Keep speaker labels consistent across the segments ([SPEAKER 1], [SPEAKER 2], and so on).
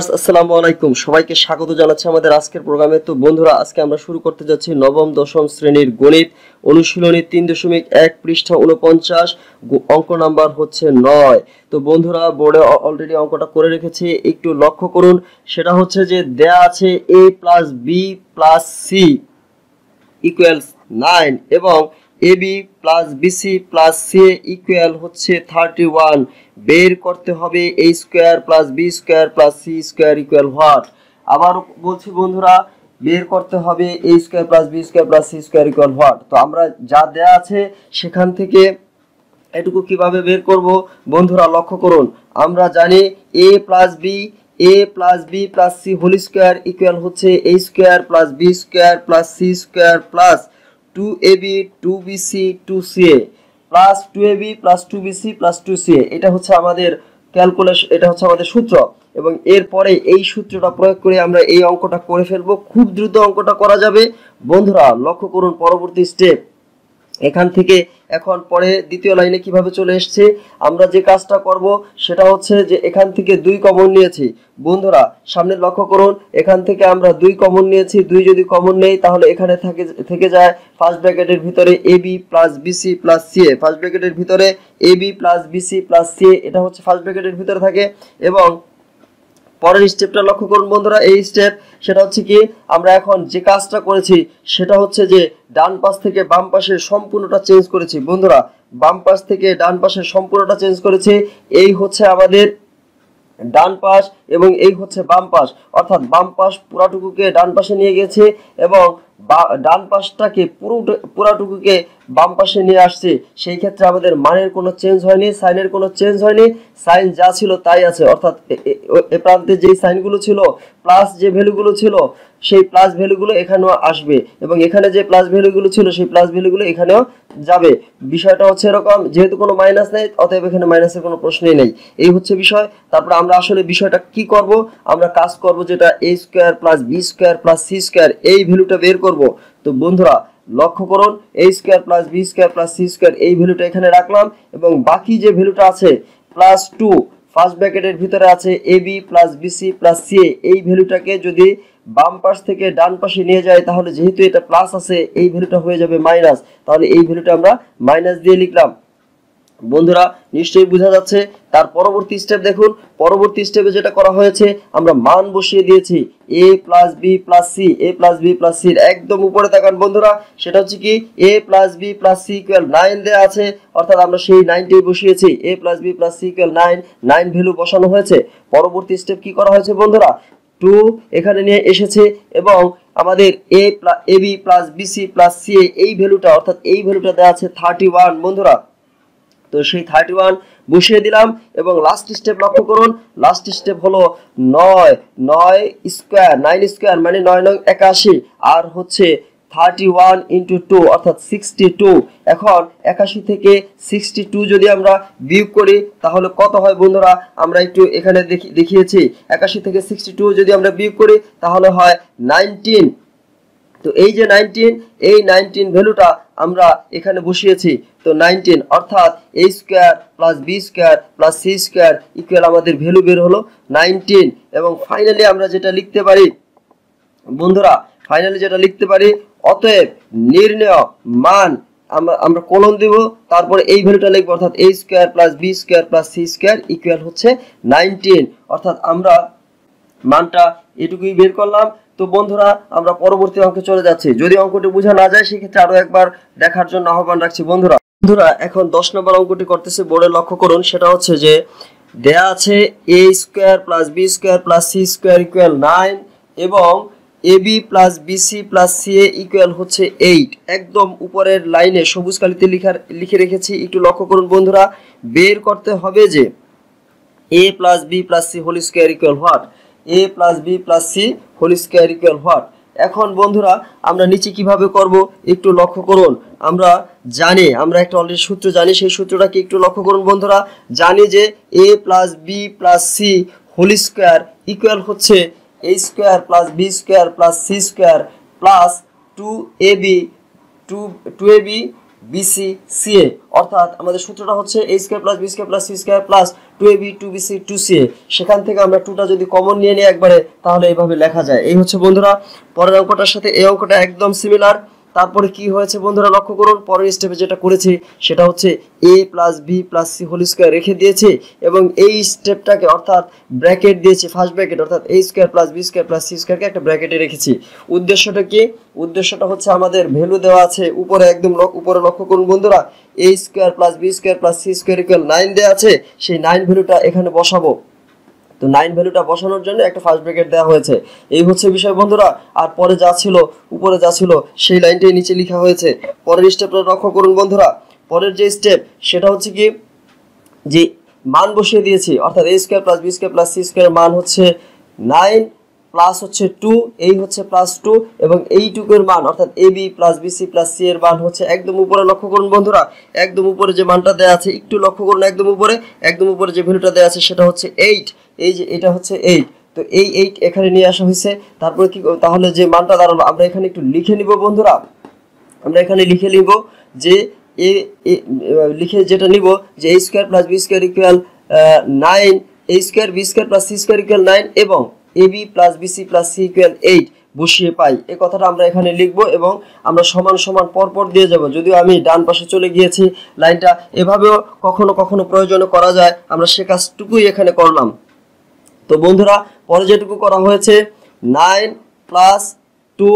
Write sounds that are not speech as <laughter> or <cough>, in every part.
[SPEAKER 1] আসসালামু আলাইকুম সবাইকে স্বাগত জানাচ্ছি আমাদের আজকের প্রোগ্রামে তো বন্ধুরা আজকে আমরা শুরু করতে যাচ্ছি নবম দশম শ্রেণীর গণিত অনুশীলনী তিন দশমিক এক পৃষ্ঠা উনপঞ্চাশ অঙ্ক নাম্বার হচ্ছে নয় তো বন্ধুরা বোর্ডে অলরেডি অঙ্কটা করে রেখেছি একটু লক্ষ্য করুন সেটা হচ্ছে যে দেয়া আছে a plus b plus c equals nine এবং ab plus bc plus c equal হচ্ছে থার্টি ওয়ান বের করতে হবে a square plus b square plus c square equal what আবার বলছি বন্ধুরা বের করতে হবে a square plus b square plus c square equal what তো আমরা যা দেয়া আছে সেখান থেকে এটুকু কিভাবে বের করব বন্ধুরা লক্ষ্য করুন আমরা জানি a plus b a plus b plus c whole square equal হচ্ছে a square plus b square plus c square plus two a b two b c two c a plus two a b plus two b c plus two c a এটা হচ্ছে আমাদের calculation এটা হচ্ছে আমাদের সূত্র এবং এরপরে এই সূত্রটা প্রয়োগ করে আমরা এই অঙ্কটা করে ফেলবো খুব দ্রুত অঙ্কটা করা যাবে বন্ধুরা লক্ষ্য করুন পরবর্তী স্টেপ এখান থেকে এখন পরে দ্বিতীয় লাইনে কিভাবে চলে এসছে আমরা যে কাজটা করব সেটা হচ্ছে যে এখান থেকে দুই কমন নিয়েছি বন্ধুরা সামনে লক্ষ্য করুন এখান থেকে আমরা দুই কমন নিয়েছি দুই যদি কমন নেই তাহলে এখানে থাকে থেকে যায় ফার্স্ট ব্র্যাকেটের ভিতরে a b plus bc plus c a first ব্র্যাকেটের ভিতরে a b plus bc plus c এটা হচ্ছে ফার্স্ট ব্র্যাকেটের ভিতরে থাকে এবং পরের স্টেপটা লক্ষ্য করুন বন্ধুরা এই স্টেপ সেটা হচ্ছে কি আমরা এখন যে কাজটা করেছি সেটা হচ্ছে যে ডান পাশ থেকে বাম পাশে সম্পূর্ণটা চেঞ্জ করেছি বন্ধুরা বাম পাশ থেকে ডান পাশে সম্পূর্ণটা চেঞ্জ করেছি এই হচ্ছে আমাদের ডান পাশ এবং এই হচ্ছে বাম পাশ অর্থাৎ বাম পাশ পুরাটুকুকে ডান পাশে নিয়ে গেছে এবং ডান পাশটাকে পুরো পুরাটুকুকে বাম পাশে নিয়ে আসছি সেই ক্ষেত্রে আমাদের মানের কোনো চেঞ্জ হয়নি সাইনের কোনো চেঞ্জ হয়নি সাইন যা ছিল তাই আছে অর্থাৎ এ প্রান্তে যেই সাইনগুলো ছিল প্লাস যে ভ্যালুগুলো ছিল সেই প্লাস ভ্যালুগুলো এখানেও আসবে এবং এখানে যে প্লাস ভ্যালুগুলো ছিল সেই প্লাস ভ্যালুগুলো এখানেও যাবে বিষয়টা হচ্ছে এরকম যেহেতু কোনো মাইনাস নেই অতএব এখানে মাইনাসের কোনো প্রশ্নই নেই এই হচ্ছে বিষয় তারপর আমরা আসলে বিষয়টা কি করব আমরা কাজ করব যেটা a square plus b square plus c square এই ভ্যালুটা বের করব তো বন্ধুরা লক্ষ্য করুন a square plus b square plus c square এই ভ্যালুটা এখানে রাখলাম এবং বাকি যে ভ্যালুটা আছে প্লাস টু ফার্স্ট ব্র্যাকেটের ভিতরে আছে a b plus bc plus c এই ভ্যালুটাকে যদি বাম পাশ থেকে ডান পাশে নিয়ে যায় তাহলে যেহেতু এটা প্লাস আছে এই ভ্যালুটা হয়ে যাবে মাইনাস তাহলে এই ভ্যালুটা আমরা মাইনাস দিয়ে লিখলাম বন্ধুরা নিশ্চয়ই বোঝা যাচ্ছে তার পরবর্তী স্টেপ দেখুন পরবর্তী স্টেপে যেটা করা হয়েছে আমরা মান বসিয়ে দিয়েছি a plus b plus c a plus b plus সির একদম উপরে থাকান বন্ধুরা সেটা হচ্ছে কি a plus b plus c equal nine দেওয়া আছে অর্থাৎ আমরা সেই নাইনটাই বসিয়েছি a plus b plus c equal nine nine value বসানো হয়েছে পরবর্তী স্টেপ কি করা হয়েছে বন্ধুরা টু এখানে নিয়ে এসেছে এবং আমাদের a a b plus bc plus c এই ভ্যালুটা অর্থাৎ এই ভ্যালুটা দেওয়া আছে থার্টি ওয়ান বন্ধুরা তো সেই থার্টি ওয়ান বসিয়ে দিলাম এবং লাস্ট স্টেপ লক্ষ্য করুন লাস্ট স্টেপ হলো নয় নয় স্কোয়ার নাইন স্কোয়ার মানে নয় নয় একাশি আর হচ্ছে থার্টি ওয়ান ইন্টু টু অর্থাৎ সিক্সটি টু এখন একাশি থেকে সিক্সটি টু যদি আমরা বিয়োগ করি তাহলে কত হয় বন্ধুরা আমরা একটু এখানে দেখি দেখিয়েছি একাশি থেকে সিক্সটি টু যদি আমরা বিয়োগ করি তাহলে হয় নাইনটিন তো এই যে নাইনটিন এই নাইনটিন ভ্যালুটা আমরা এখানে বসিয়েছি তো নাইনটিন অর্থাৎ a square plus b square plus c square equal আমাদের ভ্যালু বের হলো নাইনটিন এবং ফাইনালি আমরা যেটা লিখতে পারি বন্ধুরা ফাইনালি যেটা লিখতে পারি অতএব নির্ণয় মান আমরা আমরা কোলন দিব তারপরে এই ভ্যালুটা লিখবো অর্থাৎ a square plus b square plus c square equal হচ্ছে নাইনটিন অর্থাৎ আমরা মানটা এটুকুই বের করলাম তো বন্ধুরা আমরা পরবর্তী অঙ্কে চলে যাচ্ছি যদি অঙ্কটি বোঝা না যায় সেক্ষেত্রে আরো একবার দেখার জন্য আহ্বান রাখছি বন্ধুরা বন্ধুরা এখন দশ নম্বর অঙ্কটি করতেছে বোর্ডে লক্ষ্য করুন সেটা হচ্ছে যে দেয়া আছে a square plus b square plus c square equal nine এবং a b plus c plus c a equal হচ্ছে এইট একদম উপরের লাইনে সবুজ কালিতে লিখার লিখে রেখেছি একটু লক্ষ্য করুন বন্ধুরা বের করতে হবে যে a plus b plus c whole square equal what a plus b plus c whole square equal what এখন বন্ধুরা আমরা নিচে কিভাবে করব একটু লক্ষ্য করুন আমরা জানি আমরা একটা অলরেডি সূত্র জানি সেই সূত্রটাকে একটু লক্ষ্য করুন বন্ধুরা জানি যে a plus b plus c whole square equal হচ্ছে a square plus b square plus c square plus two a b two two a b bc ca অর্থাৎ আমাদের সূত্রটা হচ্ছে a square plus b square plus c square plus two a b two b c two c a সেখান থেকে আমরা টুটা যদি common নিয়ে নিই একবারে তাহলে এইভাবে লেখা যায় এই হচ্ছে বন্ধুরা পরের অঙ্কটার সাথে এই অঙ্কটা একদম সিমিলার তারপরে কি হয়েছে বন্ধুরা লক্ষ্য করুন পরের স্টেপে যেটা করেছে সেটা হচ্ছে a plus b plus c whole square রেখে দিয়েছে এবং এই স্টেপটাকে অর্থাৎ ব্র্যাকেট দিয়েছে ফার্স্ট ব্র্যাকেট অর্থাৎ a square plus b square plus c স্কোয়ারকে একটা ব্র্যাকেটে রেখেছি উদ্দেশ্যটা কি উদ্দেশ্যটা হচ্ছে আমাদের ভ্যালু দেওয়া আছে উপরে একদম উপরে লক্ষ্য করুন বন্ধুরা a square plus b square plus c square equal nine দেওয়া আছে সেই নাইন ভ্যালুটা এখানে বসাবো তো নাইন ভ্যালুটা বসানোর জন্য একটা ফার্স্ট ব্র্যাকেট দেওয়া হয়েছে এই হচ্ছে বিষয় বন্ধুরা আর পরে যা ছিল উপরে যা ছিল সেই লাইনটাই নিচে লেখা হয়েছে পরের স্টেপটা লক্ষ্য করুন বন্ধুরা পরের যে স্টেপ সেটা হচ্ছে কি যে মান বসিয়ে দিয়েছি অর্থাৎ a square plus b square plus c square মান হচ্ছে নাইন প্লাস হচ্ছে টু এই হচ্ছে প্লাস টু এবং এই টুকের মান অর্থাৎ a b plus b c plus c এর মান হচ্ছে একদম উপরে লক্ষ্য করুন বন্ধুরা একদম উপরে যে মানটা দেওয়া আছে একটু লক্ষ্য করুন একদম উপরে একদম উপরে যে ভ্যালুটা দেওয়া আছে সেটা হচ্ছে এইট এই যে এটা হচ্ছে এইট তো এই এইট এখানে নিয়ে আসা হয়েছে তারপরে কি তাহলে যে মানটা দাঁড়ানো আমরা এখানে একটু লিখে নিব বন্ধুরা আমরা এখানে লিখে নিব যে এ লিখে যেটা নিব যে a square plus b square equal nine a square b square plus c square equal nine এবং a b plus b c plus c equal eight বসিয়ে পাই এ কথাটা আমরা এখানে লিখবো এবং আমরা সমান সমান পরপর দিয়ে যাব যদিও আমি ডান পাশে চলে গিয়েছি লাইনটা এভাবেও কখনো কখনো প্রয়োজনে করা যায় আমরা সে কাজটুকুই এখানে করলাম তো বন্ধুরা পরে যেটুকু করা হয়েছে nine plus two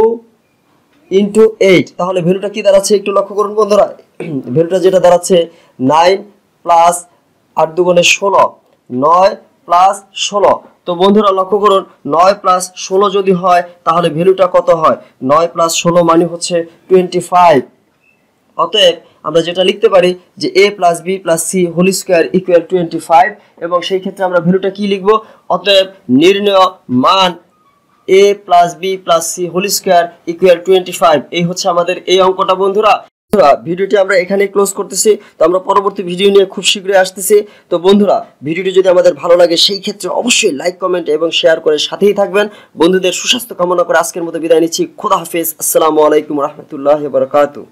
[SPEAKER 1] into eight তাহলে ভ্যালুটা কি দাঁড়াচ্ছে একটু লক্ষ্য করুন বন্ধুরা ভ্যালুটা <clears throat> যেটা দাঁড়াচ্ছে নাইন প্লাস আট দুগুণে ষোলো নয় প্লাস ষোলো তো বন্ধুরা লক্ষ্য করুন নয় প্লাস ষোলো যদি হয় তাহলে ভ্যালুটা কত হয় নয় প্লাস ষোলো মানে হচ্ছে টোয়েন্টি ফাইভ অতএব আমরা যেটা লিখতে পারি যে a plus b plus c whole square equal twenty five এবং সেই ক্ষেত্রে আমরা ভ্যালুটা কি লিখব অতএব নির্ণয় মান a plus b plus c whole square equal twenty five এই হচ্ছে আমাদের এই অঙ্কটা বন্ধুরা ভিডিওটি আমরা এখানেই ক্লোজ করতেছি তো আমরা পরবর্তী ভিডিও নিয়ে খুব শীঘ্রই আসতেছি তো বন্ধুরা ভিডিওটি যদি আমাদের ভালো লাগে সেই ক্ষেত্রে অবশ্যই লাইক কমেন্ট এবং শেয়ার করে সাথেই থাকবেন বন্ধুদের সুস্বাস্থ্য কামনা করে আজকের মতো বিদায় নিচ্ছি খোদা হাফিজ আসসালামু আলাইকুম রহমতুল্লাহ বরকাতু